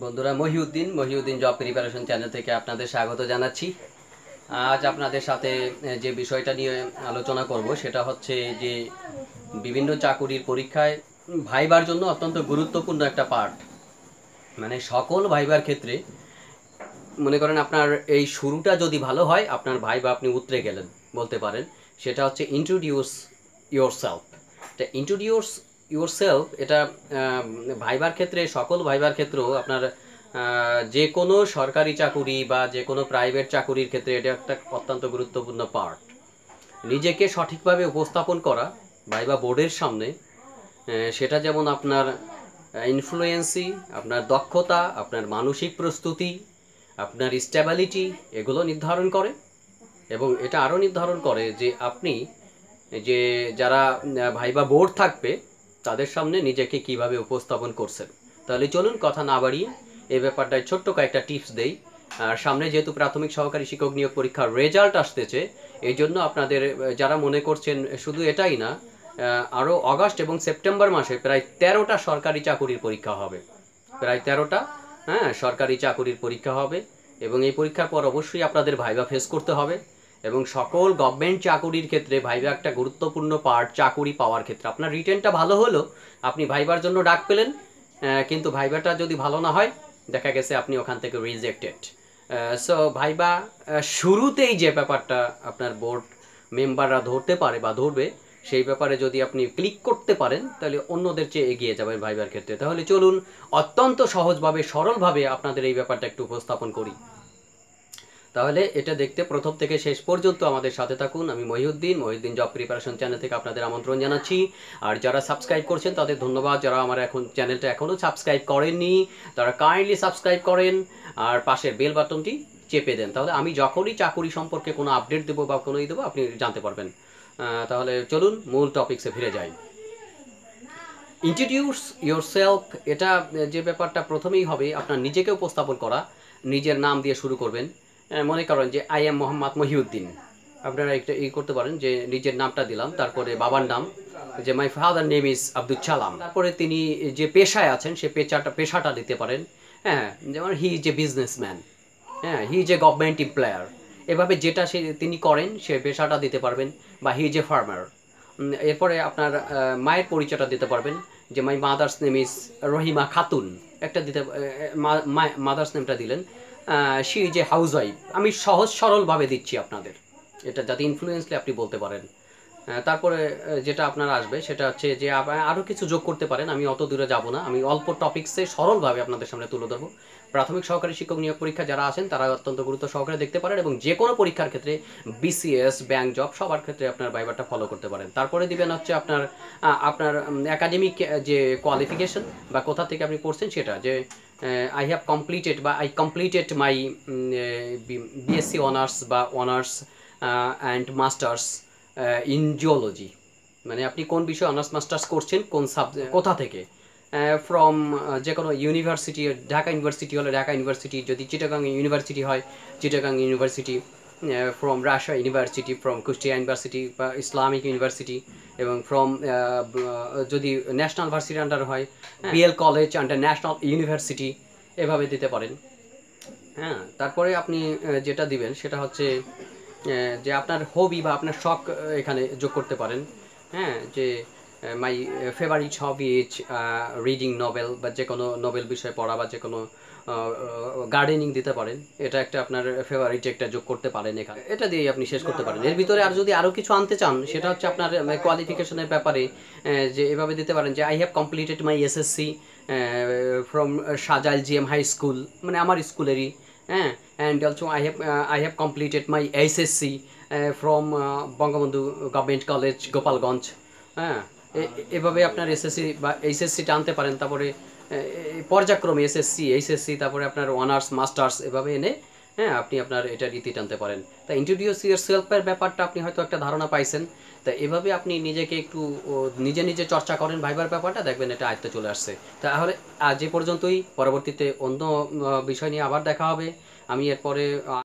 বন্ধুরা Mohiuddin Mohiuddin job preparation channel থেকে আপনাদের স্বাগত জানাচ্ছি আজ আপনাদের সাথে যে বিষয়টা নিয়ে আলোচনা করব সেটা হচ্ছে যে বিভিন্ন চাকুরির পরীক্ষায় ভাইবার জন্য অত্যন্ত গুরুত্বপূর্ণ একটা পার্ট মানে সকল ভাইবার ক্ষেত্রে মনে করেন আপনার এই শুরুটা যদি ভালো হয় আপনার ভাইবা আপনি উতরে গেলেন বলতে পারেন সেটা হচ্ছে ইন্ট্রোডিউস ইয়োর তা ইন্ট্রোডিউস সেলফ এটা ভাইবার ক্ষেত্রে সকল ভাইবার ক্ষেত্রেও আপনার যে কোনো সরকারি চাকুরি বা যে কোনো প্রাইভেট চাকুরির ক্ষেত্রে এটা একটা অত্যন্ত গুরুত্বপূর্ণ পার্ট নিজেকে সঠিকভাবে উপস্থাপন করা ভাইবা বোর্ডের সামনে সেটা যেমন আপনার ইনফ্লুয়েন্সি আপনার দক্ষতা আপনার মানসিক প্রস্তুতি আপনার স্টেবিলিটি এগুলো নির্ধারণ করে এবং এটা আরও নির্ধারণ করে যে আপনি যে যারা ভাইবা বোর্ড থাকবে তাদের সামনে নিজেকে কিভাবে উপস্থাপন করছেন তাহলে চলুন কথা না বাড়িয়ে এ ব্যাপারটায় ছোট্ট কয়েকটা টিপস দেই আর সামনে যেহেতু প্রাথমিক সহকারী শিক্ষক নিয়োগ পরীক্ষার রেজাল্ট আসতেছে এই জন্য আপনাদের যারা মনে করছেন শুধু এটাই না আরও অগাস্ট এবং সেপ্টেম্বর মাসে প্রায় তেরোটা সরকারি চাকুরির পরীক্ষা হবে প্রায় তেরোটা হ্যাঁ সরকারি চাকুরির পরীক্ষা হবে এবং এই পরীক্ষার পর অবশ্যই আপনাদের ভাইবা ফেস করতে হবে এবং সকল গভর্নমেন্ট চাকুরির ক্ষেত্রে ভাইবা একটা গুরুত্বপূর্ণ পার্ট চাকুরি পাওয়ার ক্ষেত্রে আপনার রিটেনটা ভালো হলো আপনি ভাইবার জন্য ডাক পেলেন কিন্তু ভাইবাটা যদি ভালো না হয় দেখা গেছে আপনি ওখান থেকে রিজেক্টেড সো ভাইবা শুরুতেই যে ব্যাপারটা আপনার বোর্ড মেম্বাররা ধরতে পারে বা ধরবে সেই ব্যাপারে যদি আপনি ক্লিক করতে পারেন তাহলে অন্যদের চেয়ে এগিয়ে যাবেন ভাইবার ক্ষেত্রে তাহলে চলুন অত্যন্ত সহজভাবে সরলভাবে আপনাদের এই ব্যাপারটা একটু উপস্থাপন করি তাহলে এটা দেখতে প্রথম থেকে শেষ পর্যন্ত আমাদের সাথে থাকুন আমি Mohiuddin Mohiuddin job preparation channel থেকে আপনাদের আমন্ত্রণ জানাচ্ছি আর যারা সাবস্ক্রাইব করছেন তাদের ধন্যবাদ যারা আমার এখন চ্যানেলটা এখনও সাবস্ক্রাইব করেননি তারা কাইন্ডলি সাবস্ক্রাইব করেন আর পাশের বেল বাটনটি চেপে দেন তাহলে আমি যখনই চাকুরি সম্পর্কে কোনো আপডেট দেবো বা কোনোই দেবো আপনি জানতে পারবেন তাহলে চলুন মূল টপিক্সে ফিরে যাই ইন্ট্রোডিউস সেলফ এটা যে ব্যাপারটা প্রথমেই হবে আপনার নিজেকে উপস্থাপন করা নিজের নাম দিয়ে শুরু করবেন মনে করেন যে আই এম মোহাম্মদ মহিউদ্দিন আপনারা একটা ই করতে পারেন যে নিজের নামটা দিলাম তারপরে বাবার নাম যে my father name is Abdul Salam তারপরে তিনি যে পেশায় আছেন সে পেশাটা পেশাটা দিতে পারেন হ্যাঁ যেমন হি ইজ এ বিজনেসম্যান হ্যাঁ he is a government employer এভাবে যেটা সে তিনি করেন সে পেশাটা দিতে পারবেন বা হি ইজ এ ফার্মার এরপরে আপনার মায়ের পরিচয়টা দিতে পারবেন যে my mother's name is Rahima Khatun একটা দিতে মাদার্স নেমটা দিলেন সি যে হাউস ওয়াইফ আমি সহজ সরলভাবে দিচ্ছি আপনাদের এটা যাতে ইনফ্লুয়েন্সলি আপনি বলতে পারেন তারপরে যেটা আপনার আসবে সেটা হচ্ছে যে আরও কিছু যোগ করতে পারেন আমি অত দূরে যাব না আমি অল্প টপিক্সে সরলভাবে আপনাদের সামনে তুলে ধরবো প্রাথমিক সহকারী শিক্ষক নিয়োগ পরীক্ষা যারা আছেন তারা অত্যন্ত গুরুত্ব সহকারে দেখতে পারেন এবং যে কোনো পরীক্ষার ক্ষেত্রে বিসিএস ব্যাংক জব সবার ক্ষেত্রে আপনার বাইবারটা ফলো করতে পারেন তারপরে দিবেন হচ্ছে আপনার আপনার একাডেমিক যে কোয়ালিফিকেশন বা কোথা থেকে আপনি পড়ছেন সেটা যে আই হ্যাভ কমপ্লিটেড বা I completed my BSc honours বা honours and masters in geology মানে আপনি কোন বিষয়ে অনার্স মাস্টার্স করছেন কোন সাবজেক্ট কোথা থেকে ফ্রম uh, uh, যে কোনো ইউনিভার্সিটি ঢাকা ইউনিভার্সিটি হলে ঢাকা ইউনিভার্সিটি যদি চিটাগাং ইউনিভার্সিটি হয় Chittagong university from Russia university from Kushtia university বা ইসলামিক ইউনিভার্সিটি এবং ফ্রম uh, uh, যদি ন্যাশনাল ভার্সিটি আন্ডার হয় BL college under national university এভাবে দিতে পারেন হ্যাঁ তারপরে আপনি uh, যেটা দিবেন সেটা হচ্ছে যে আপনার হবি বা আপনার শখ এখানে যোগ করতে পারেন হ্যাঁ যে my favourite hobby is reading novel বা যে কোনো নভেল বিষয়ে পড়া বা যে কোনো গার্ডেনিং দিতে পারেন এটা একটা আপনার ফেভারিট একটা যোগ করতে পারেন এখানে এটা দিয়েই আপনি শেষ করতে পারেন এর ভিতরে আর যদি আরও কিছু আনতে চান সেটা হচ্ছে আপনার কোয়ালিফিকেশনের ব্যাপারে যে এভাবে দিতে পারেন যে I have completed my SSC from Sajail GM high school মানে আমার স্কুলেরই হ্যাঁ and also I have I have completed my SSC from Bangabandhu government college Gopalganj হ্যাঁ এভাবে আপনার এসএসসি বা এইচএসসিটা আনতে পারেন তারপরে পর্যায়ক্রমে এসএসসি এইচএসসি তারপরে আপনার অনার্স মাস্টার্স এভাবে এনে হ্যাঁ আপনি আপনার এটা রীতি টানতে পারেন তা ইন্ট্রোডিউস ইয়ার সেলফের ব্যাপারটা আপনি হয়তো একটা ধারণা পাইছেন তা এভাবে আপনি নিজেকে একটু নিজে নিজে চর্চা করেন ভাইবার ব্যাপারটা দেখবেন এটা আয়ত্তে চলে আসছে তাহলে আজ এ পর্যন্তই পরবর্তীতে অন্য বিষয় নিয়ে আবার দেখা হবে আমি এরপরে